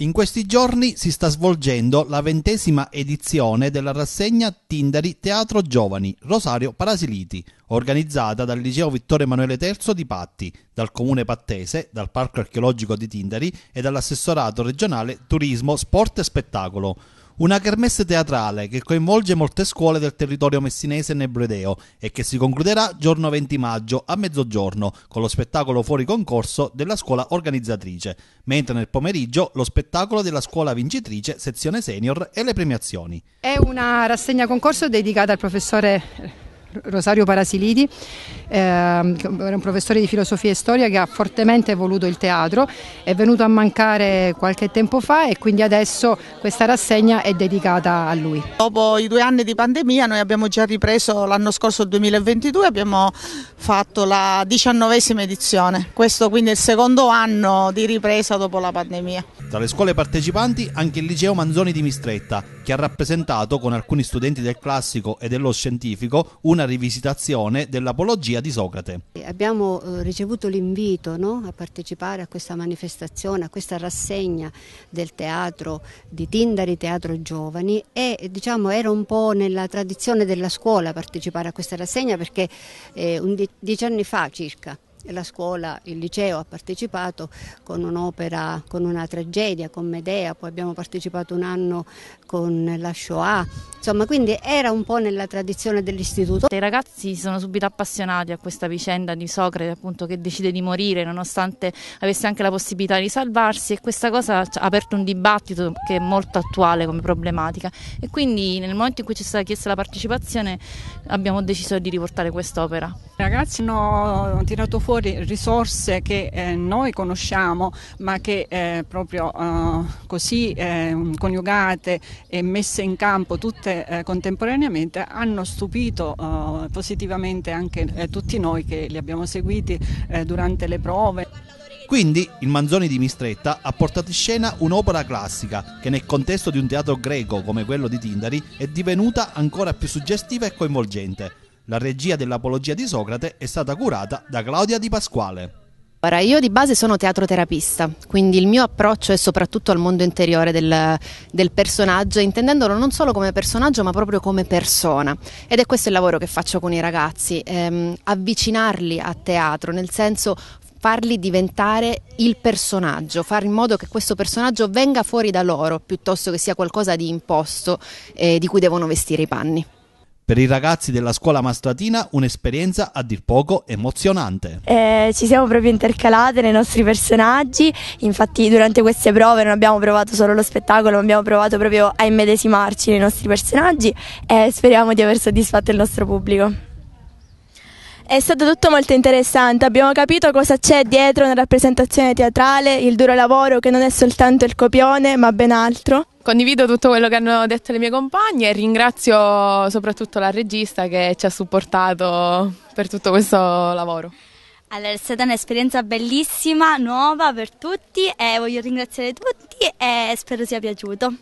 In questi giorni si sta svolgendo la ventesima edizione della rassegna Tindari Teatro Giovani Rosario Parasiliti, organizzata dal Liceo Vittorio Emanuele III di Patti, dal Comune Pattese, dal Parco Archeologico di Tindari e dall'assessorato regionale Turismo, Sport e Spettacolo una kermesse teatrale che coinvolge molte scuole del territorio messinese e nebredeo e che si concluderà giorno 20 maggio a mezzogiorno con lo spettacolo fuori concorso della scuola organizzatrice, mentre nel pomeriggio lo spettacolo della scuola vincitrice, sezione senior e le premiazioni. È una rassegna concorso dedicata al professore Rosario Parasilidi, ehm, un professore di filosofia e storia che ha fortemente voluto il teatro, è venuto a mancare qualche tempo fa e quindi adesso questa rassegna è dedicata a lui. Dopo i due anni di pandemia noi abbiamo già ripreso l'anno scorso, 2022, abbiamo fatto la diciannovesima edizione, questo quindi è il secondo anno di ripresa dopo la pandemia. Tra le scuole partecipanti anche il liceo Manzoni di Mistretta che ha rappresentato con alcuni studenti del classico e dello scientifico una rivisitazione dell'apologia di Socrate. Abbiamo eh, ricevuto l'invito no, a partecipare a questa manifestazione, a questa rassegna del teatro di Tindari, Teatro Giovani e diciamo era un po' nella tradizione della scuola partecipare a questa rassegna perché eh, dieci anni fa circa la scuola, il liceo ha partecipato con un'opera, con una tragedia, con Medea, poi abbiamo partecipato un anno con la Shoah, insomma quindi era un po' nella tradizione dell'istituto. I ragazzi si sono subito appassionati a questa vicenda di Socrate appunto che decide di morire nonostante avesse anche la possibilità di salvarsi e questa cosa ha aperto un dibattito che è molto attuale come problematica e quindi nel momento in cui ci è stata chiesta la partecipazione abbiamo deciso di riportare quest'opera ragazzi hanno tirato fuori risorse che eh, noi conosciamo ma che eh, proprio eh, così eh, coniugate e messe in campo tutte eh, contemporaneamente hanno stupito eh, positivamente anche tutti noi che li abbiamo seguiti durante le prove. Quindi il Manzoni di Mistretta ha portato in scena un'opera classica che nel contesto di un teatro greco come quello di Tindari è divenuta ancora più suggestiva e coinvolgente. La regia dell'Apologia di Socrate è stata curata da Claudia Di Pasquale. Ora, io di base sono teatroterapista, quindi il mio approccio è soprattutto al mondo interiore del, del, personaggio, intendendolo non solo come personaggio ma proprio come persona. Ed è questo il lavoro che faccio con i ragazzi, ehm, avvicinarli a teatro, nel senso farli diventare il personaggio, fare in modo che questo personaggio venga fuori da loro piuttosto che sia qualcosa di imposto eh, di cui devono vestire i panni. Per i ragazzi della scuola mastratina un'esperienza a dir poco emozionante. Eh, ci siamo proprio intercalate nei nostri personaggi, infatti durante queste prove non abbiamo provato solo lo spettacolo, ma abbiamo provato proprio a immedesimarci nei nostri personaggi e speriamo di aver soddisfatto il nostro pubblico. È stato tutto molto interessante, abbiamo capito cosa c'è dietro una rappresentazione teatrale, il duro lavoro che non è soltanto il copione ma ben altro. Condivido tutto quello che hanno detto le mie compagne e ringrazio soprattutto la regista che ci ha supportato per tutto questo lavoro. Allora, è stata un'esperienza bellissima, nuova per tutti e voglio ringraziare tutti e spero sia piaciuto.